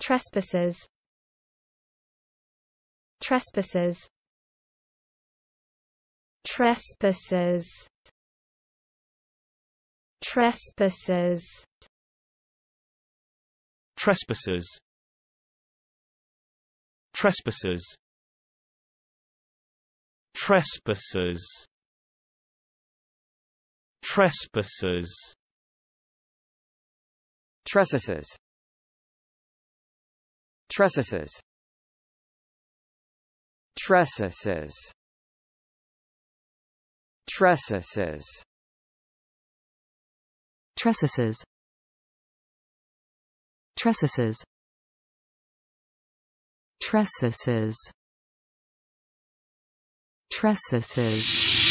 trespasses trespasses trespasses trespasses trespasses trespasses Trespasses. Trespasses. Trespasses. Trussuses Trussuses Trussuses Trussuses Trussuses Trussuses Trussuses